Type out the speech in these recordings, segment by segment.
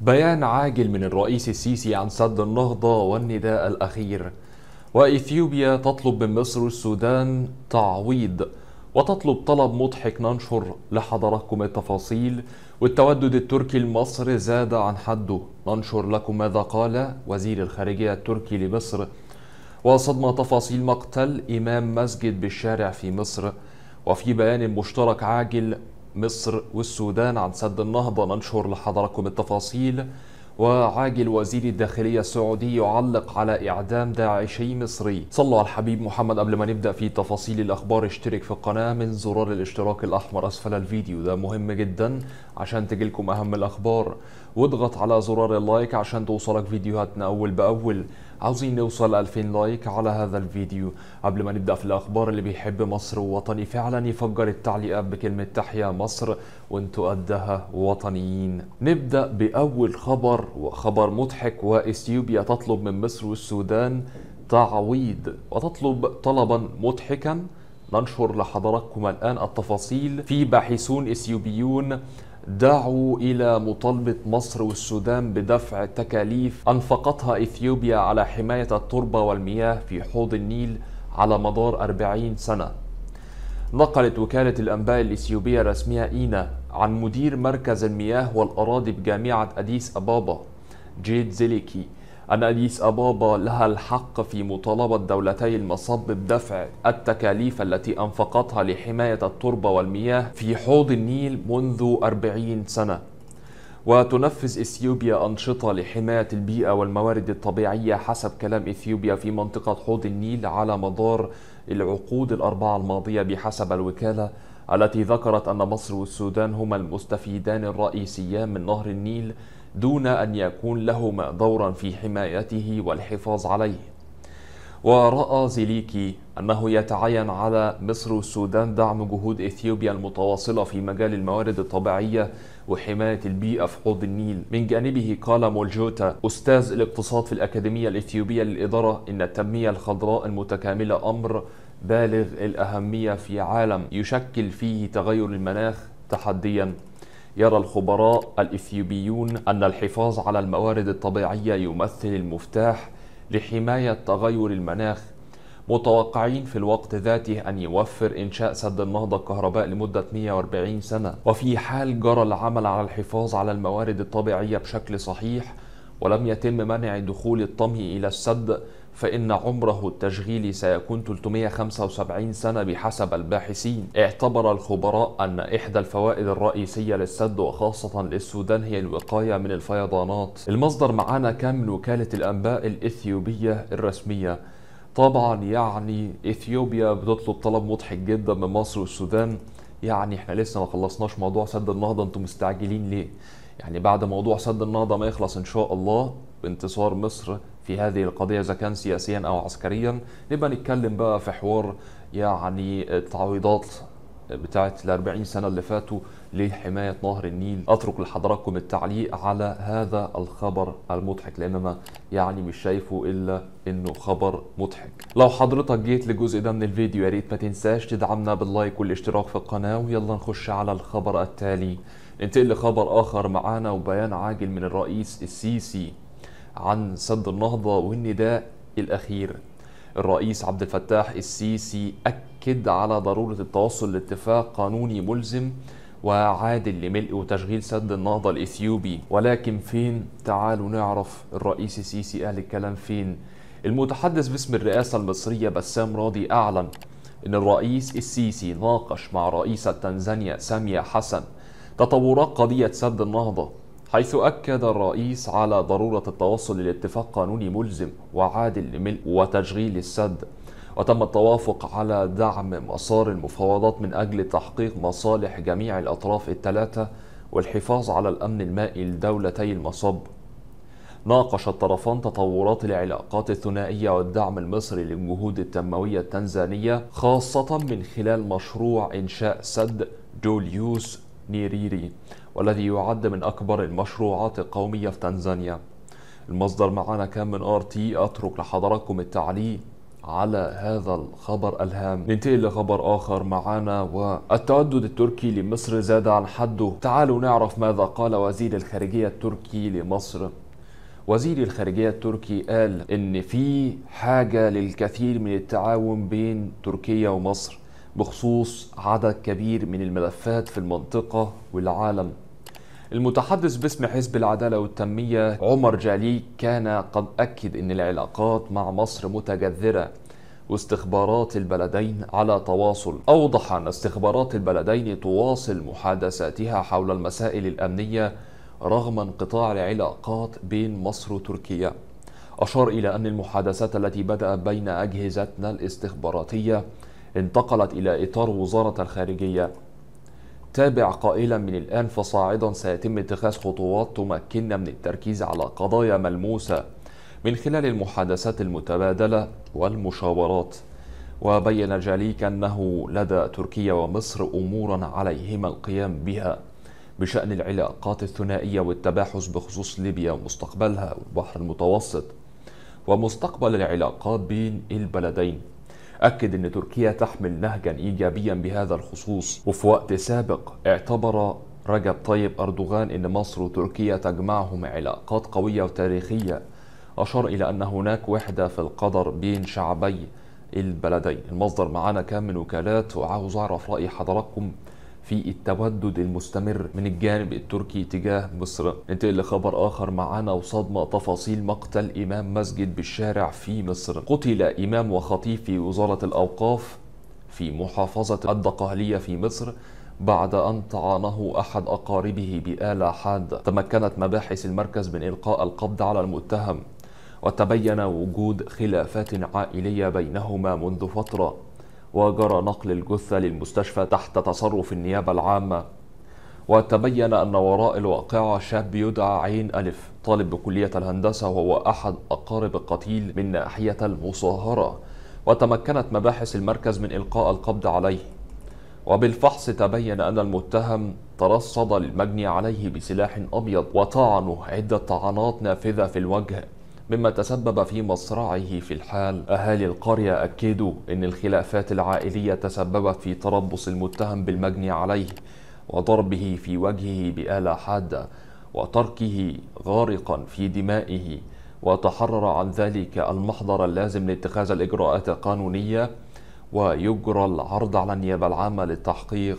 بيان عاجل من الرئيس السيسي عن سد النهضة والنداء الأخير وإثيوبيا تطلب من مصر والسودان تعويض وتطلب طلب مضحك ننشر لحضراتكم التفاصيل والتودد التركي لمصر زاد عن حده ننشر لكم ماذا قال وزير الخارجية التركي لمصر وصدمة تفاصيل مقتل إمام مسجد بالشارع في مصر وفي بيان مشترك عاجل مصر والسودان عن سد النهضة ننشر لحضركم التفاصيل وعاجل وزير الداخلية السعودي يعلق على إعدام داعشي مصري صلوا على الحبيب محمد قبل ما نبدأ في تفاصيل الأخبار اشترك في القناة من زرار الاشتراك الأحمر أسفل الفيديو ده مهم جدا عشان تجيلكم أهم الأخبار واضغط على زرار اللايك عشان توصلك فيديوهاتنا أول بأول عاوزين نوصل 2000 لايك على هذا الفيديو قبل ما نبدأ في الأخبار اللي بيحب مصر ووطني فعلا يفجر التعليقات بكلمة تحيا مصر وانتوا قدها وطنيين نبدأ بأول خبر وخبر مضحك وإثيوبيا تطلب من مصر والسودان تعويض وتطلب طلبا مضحكا ننشر لحضراتكم الآن التفاصيل في باحثون إثيوبيون دعوا إلى مطالبة مصر والسودان بدفع تكاليف أنفقتها إثيوبيا على حماية التربة والمياه في حوض النيل على مدار 40 سنة نقلت وكالة الأنباء الإثيوبية الرسمية إينا عن مدير مركز المياه والأراضي بجامعة أديس أبابا جيد زيليكي أن أديس أبابا لها الحق في مطالبة دولتي المصب بدفع التكاليف التي أنفقتها لحماية التربة والمياه في حوض النيل منذ أربعين سنة وتنفذ إثيوبيا أنشطة لحماية البيئة والموارد الطبيعية حسب كلام إثيوبيا في منطقة حوض النيل على مدار العقود الأربعة الماضية بحسب الوكالة التي ذكرت أن مصر والسودان هما المستفيدان الرئيسيان من نهر النيل دون أن يكون لهما دورا في حمايته والحفاظ عليه ورأى زيليكي أنه يتعين على مصر والسودان دعم جهود إثيوبيا المتواصلة في مجال الموارد الطبيعية وحماية البيئة في حوض النيل من جانبه قال مولجوتا أستاذ الاقتصاد في الأكاديمية الإثيوبية للإدارة إن التنمية الخضراء المتكاملة أمر بالغ الأهمية في عالم يشكل فيه تغير المناخ تحديا يرى الخبراء الإثيوبيون أن الحفاظ على الموارد الطبيعية يمثل المفتاح لحماية تغير المناخ متوقعين في الوقت ذاته أن يوفر إنشاء سد النهضة الكهرباء لمدة 140 سنة وفي حال جرى العمل على الحفاظ على الموارد الطبيعية بشكل صحيح ولم يتم منع دخول الطمي إلى السد فإن عمره التشغيلي سيكون 375 سنة بحسب الباحثين اعتبر الخبراء أن إحدى الفوائد الرئيسية للسد وخاصة للسودان هي الوقاية من الفيضانات المصدر معانا كان من وكالة الأنباء الإثيوبية الرسمية طبعا يعني إثيوبيا بتطلب طلب مضحك جدا من مصر والسودان يعني احنا لسه ما خلصناش موضوع سد النهضة انتم مستعجلين ليه؟ يعني بعد موضوع سد النهضة ما يخلص إن شاء الله بانتصار مصر في هذه القضية إذا كان سياسيا أو عسكريا نبقى نتكلم بقى في حوار يعني التعويضات بتاعة ال 40 سنة اللي فاتوا لحماية نهر النيل أترك لحضراتكم التعليق على هذا الخبر المضحك لأن أنا يعني مش شايفه إلا إنه خبر مضحك لو حضرتك جيت للجزء ده من الفيديو يا ريت ما تنساش تدعمنا باللايك والاشتراك في القناة ويلا نخش على الخبر التالي انتقل لخبر آخر معانا وبيان عاجل من الرئيس السيسي عن سد النهضة والنداء الأخير الرئيس عبد الفتاح السيسي أكد على ضرورة التوصل لاتفاق قانوني ملزم وعادل لملء وتشغيل سد النهضة الإثيوبي ولكن فين؟ تعالوا نعرف الرئيس السيسي قال الكلام فين المتحدث باسم الرئاسة المصرية بسام راضي أعلن أن الرئيس السيسي ناقش مع رئيسة تنزانيا سامية حسن تطورات قضية سد النهضة حيث أكد الرئيس على ضرورة التوصل لاتفاق قانوني ملزم وعادل لملء وتشغيل السد وتم التوافق على دعم مسار المفاوضات من أجل تحقيق مصالح جميع الأطراف الثلاثة والحفاظ على الأمن المائي لدولتي المصب ناقش الطرفان تطورات العلاقات الثنائية والدعم المصري للجهود التنموية التنزانية خاصة من خلال مشروع إنشاء سد جوليوس نيريري والذي يعد من أكبر المشروعات القومية في تنزانيا المصدر معنا كان من ار تي أترك لحضراتكم التعليق على هذا الخبر الهام ننتقل لخبر آخر معانا والتعدد التركي لمصر زاد عن حده تعالوا نعرف ماذا قال وزير الخارجية التركي لمصر وزير الخارجية التركي قال إن في حاجة للكثير من التعاون بين تركيا ومصر بخصوص عدد كبير من الملفات في المنطقة والعالم المتحدث باسم حزب العدالة والتنمية عمر جالي كان قد أكد أن العلاقات مع مصر متجذرة واستخبارات البلدين على تواصل أوضح أن استخبارات البلدين تواصل محادثاتها حول المسائل الأمنية رغم انقطاع العلاقات بين مصر وتركيا أشار إلى أن المحادثات التي بدأت بين أجهزتنا الاستخباراتية انتقلت إلى إطار وزارة الخارجية تابع قائلا من الآن فصاعدا سيتم اتخاذ خطوات تمكننا من التركيز على قضايا ملموسة من خلال المحادثات المتبادلة والمشاورات وبين جاليك أنه لدى تركيا ومصر أمورا عليهما القيام بها بشأن العلاقات الثنائية والتباحث بخصوص ليبيا ومستقبلها والبحر المتوسط ومستقبل العلاقات بين البلدين أكد أن تركيا تحمل نهجا إيجابيا بهذا الخصوص وفي وقت سابق اعتبر رجب طيب أردوغان أن مصر وتركيا تجمعهم علاقات قوية وتاريخية أشار إلى أن هناك وحدة في القدر بين شعبي البلدين المصدر معانا كان من وكالات وعاوز أعرف رأي حضراتكم في التودد المستمر من الجانب التركي تجاه مصر ننتقل لخبر آخر معنا وصدمة تفاصيل مقتل إمام مسجد بالشارع في مصر قتل إمام وخطيب في وزارة الأوقاف في محافظة الدقهلية في مصر بعد أن طعنه أحد أقاربه بآلة حادة تمكنت مباحث المركز من إلقاء القبض على المتهم وتبين وجود خلافات عائلية بينهما منذ فترة وجرى نقل الجثة للمستشفى تحت تصرف النيابة العامة وتبين أن وراء الواقعة شاب يدعى عين ألف طالب بكلية الهندسة وهو أحد أقارب القتيل من ناحية المصاهرة وتمكنت مباحث المركز من إلقاء القبض عليه وبالفحص تبين أن المتهم ترصد للمجني عليه بسلاح أبيض وطعنه عدة طعنات نافذة في الوجه مما تسبب في مصرعه في الحال أهالي القرية أكدوا أن الخلافات العائلية تسببت في تربص المتهم بالمجني عليه وضربه في وجهه بآلة حادة وتركه غارقا في دمائه وتحرر عن ذلك المحضر اللازم لاتخاذ الإجراءات القانونية ويجرى العرض على النيابة العامة للتحقيق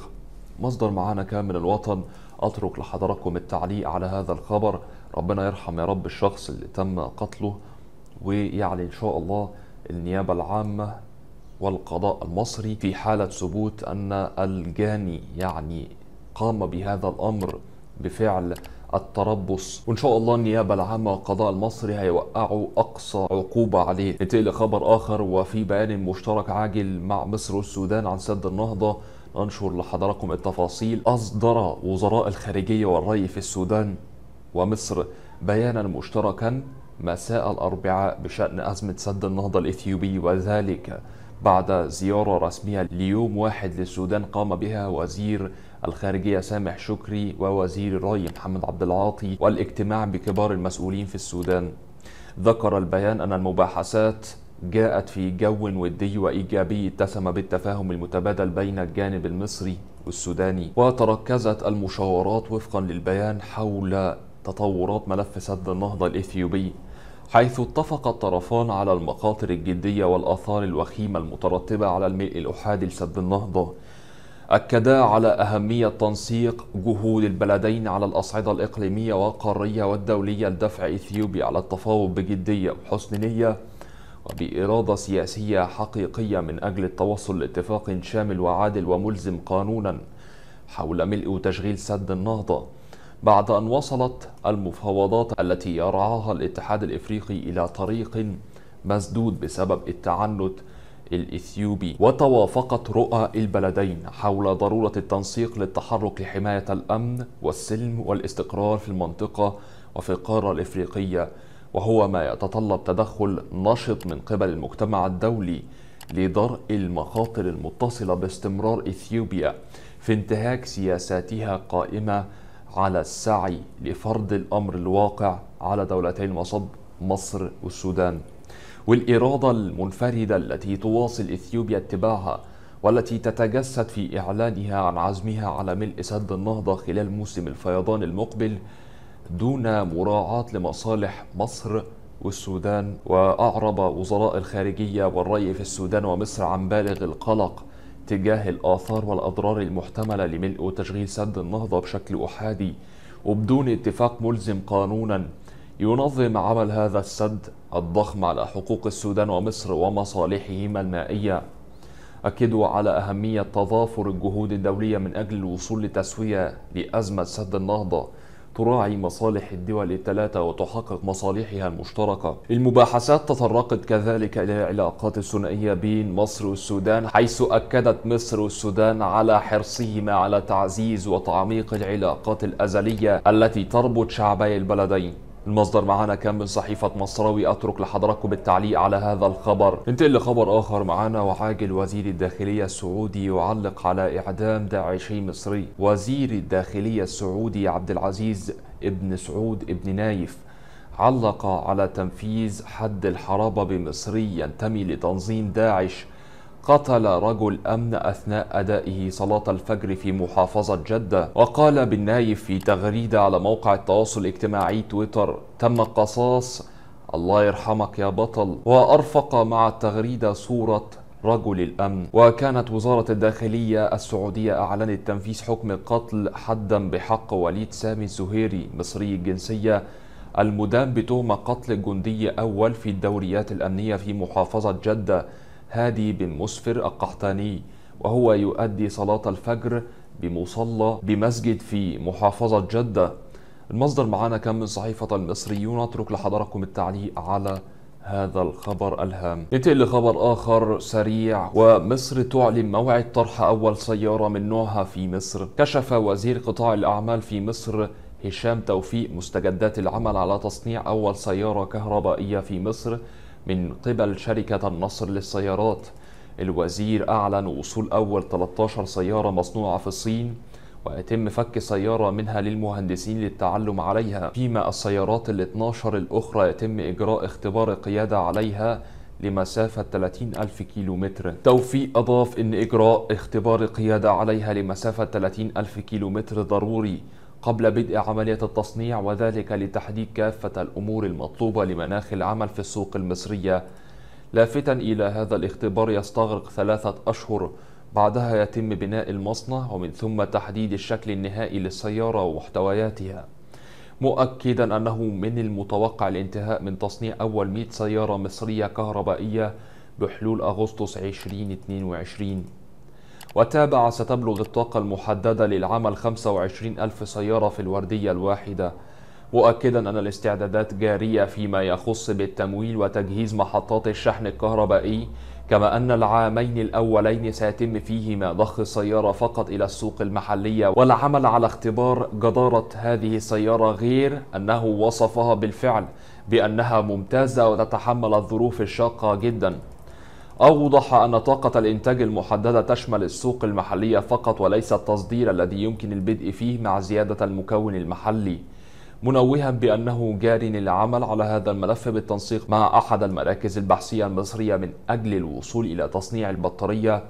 مصدر معانا كامل الوطن أترك لحضراتكم التعليق على هذا الخبر ربنا يرحم يا رب الشخص اللي تم قتله ويعلي ان شاء الله النيابه العامه والقضاء المصري في حاله ثبوت ان الجاني يعني قام بهذا الامر بفعل التربص وان شاء الله النيابه العامه والقضاء المصري هيوقعوا اقصى عقوبه عليه ننتقل لخبر اخر وفي بيان مشترك عاجل مع مصر والسودان عن سد النهضه ننشر لحضراتكم التفاصيل اصدر وزراء الخارجيه والري في السودان ومصر بيانا مشتركا مساء الأربعاء بشأن أزمة سد النهضة الإثيوبي وذلك بعد زيارة رسمية ليوم واحد للسودان قام بها وزير الخارجية سامح شكري ووزير الري محمد عبد العاطي والاجتماع بكبار المسؤولين في السودان ذكر البيان أن المباحثات جاءت في جو ودي وإيجابي اتسم بالتفاهم المتبادل بين الجانب المصري والسوداني وتركزت المشاورات وفقا للبيان حول تطورات ملف سد النهضة الإثيوبي حيث اتفق الطرفان على المخاطر الجدية والآثار الوخيمة المترتبة على الملء الأحادي لسد النهضة أكدا على أهمية تنسيق جهود البلدين على الأصعدة الإقليمية والقارية والدولية لدفع إثيوبيا على التفاوض بجدية وحسن نية وبإرادة سياسية حقيقية من أجل التوصل لاتفاق شامل وعادل وملزم قانونا حول ملء وتشغيل سد النهضة بعد أن وصلت المفاوضات التي يرعاها الاتحاد الإفريقي إلى طريق مسدود بسبب التعنت الإثيوبي وتوافقت رؤى البلدين حول ضرورة التنسيق للتحرك لحماية الأمن والسلم والاستقرار في المنطقة وفي القارة الإفريقية وهو ما يتطلب تدخل نشط من قبل المجتمع الدولي لدرء المخاطر المتصلة باستمرار إثيوبيا في انتهاك سياساتها قائمة على السعي لفرض الأمر الواقع على دولتي المصب مصر والسودان والإرادة المنفردة التي تواصل إثيوبيا اتباعها والتي تتجسد في إعلانها عن عزمها على ملء سد النهضة خلال موسم الفيضان المقبل دون مراعاة لمصالح مصر والسودان وأعرب وزراء الخارجية والري في السودان ومصر عن بالغ القلق تجاه الآثار والأضرار المحتملة لملء وتشغيل سد النهضة بشكل أحادي وبدون اتفاق ملزم قانونا ينظم عمل هذا السد الضخم على حقوق السودان ومصر ومصالحهما المائية أكدوا على أهمية تضافر الجهود الدولية من أجل الوصول لتسوية لأزمة سد النهضة تراعي مصالح الدول الثلاثة وتحقق مصالحها المشتركة المباحثات تطرقت كذلك إلى العلاقات الثنائية بين مصر والسودان حيث أكدت مصر والسودان على حرصهما على تعزيز وتعميق العلاقات الأزلية التي تربط شعبي البلدين المصدر معانا كان من صحيفة مصراوي أترك لحضراتكم التعليق على هذا الخبر ننتقل لخبر آخر معانا وعاجل وزير الداخلية السعودي يعلق على إعدام داعشي مصري وزير الداخلية السعودي عبد العزيز ابن سعود ابن نايف علق على تنفيذ حد الحرابة بمصري ينتمي لتنظيم داعش قتل رجل أمن أثناء أدائه صلاة الفجر في محافظة جدة وقال بالنايف في تغريدة على موقع التواصل الاجتماعي تويتر تم قصاص الله يرحمك يا بطل وأرفق مع التغريدة صورة رجل الأمن وكانت وزارة الداخلية السعودية أعلنت تنفيذ حكم قتل حدا بحق وليد سامي الزهيري مصري الجنسية المدان بتهمة قتل جندي أول في الدوريات الأمنية في محافظة جدة هادي بن مسفر القحطاني وهو يؤدي صلاة الفجر بمصلى بمسجد في محافظة جدة المصدر معانا كان من صحيفة المصريون أترك لحضركم التعليق على هذا الخبر الهام ننتقل لخبر آخر سريع ومصر تعلن موعد طرح أول سيارة من نوعها في مصر كشف وزير قطاع الأعمال في مصر هشام توفيق مستجدات العمل على تصنيع أول سيارة كهربائية في مصر من قبل شركة النصر للسيارات الوزير أعلن وصول أول 13 سيارة مصنوعة في الصين ويتم فك سيارة منها للمهندسين للتعلم عليها فيما السيارات ال 12 الأخرى يتم إجراء اختبار قيادة عليها لمسافة 30 ألف كيلومتر توفيق أضاف أن إجراء اختبار قيادة عليها لمسافة 30 ألف كيلومتر ضروري قبل بدء عملية التصنيع وذلك لتحديد كافة الأمور المطلوبة لمناخ العمل في السوق المصرية لافتا إلى هذا الاختبار يستغرق ثلاثة أشهر بعدها يتم بناء المصنع ومن ثم تحديد الشكل النهائي للسيارة ومحتوياتها مؤكدا أنه من المتوقع الانتهاء من تصنيع أول 100 سيارة مصرية كهربائية بحلول أغسطس 2022 وتابع ستبلغ الطاقة المحددة للعمل 25 ألف سيارة في الوردية الواحدة مؤكدا أن الاستعدادات جارية فيما يخص بالتمويل وتجهيز محطات الشحن الكهربائي كما أن العامين الأولين سيتم فيهما ضخ السيارة فقط إلى السوق المحلية والعمل على اختبار جدارة هذه السيارة غير أنه وصفها بالفعل بأنها ممتازة وتتحمل الظروف الشاقة جداً أوضح أن طاقة الإنتاج المحددة تشمل السوق المحلية فقط وليس التصدير الذي يمكن البدء فيه مع زيادة المكون المحلي منوها بأنه جار للعمل على هذا الملف بالتنسيق مع أحد المراكز البحثية المصرية من أجل الوصول إلى تصنيع البطارية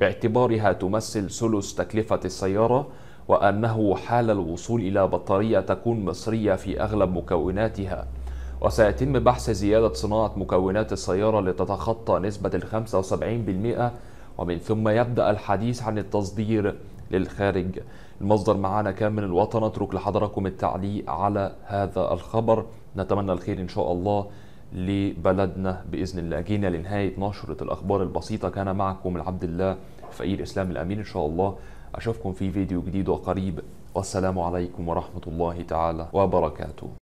باعتبارها تمثل ثلث تكلفة السيارة وأنه حال الوصول إلى بطارية تكون مصرية في أغلب مكوناتها وسيتم بحث زيادة صناعة مكونات السيارة لتتخطى نسبة ال 75% ومن ثم يبدأ الحديث عن التصدير للخارج المصدر معانا كان من الوطن اترك لحضراتكم التعليق على هذا الخبر نتمنى الخير ان شاء الله لبلدنا باذن الله جينا لنهايه نشره الاخبار البسيطه كان معكم العبد الله فقير اسلام الامين ان شاء الله اشوفكم في فيديو جديد وقريب والسلام عليكم ورحمه الله تعالى وبركاته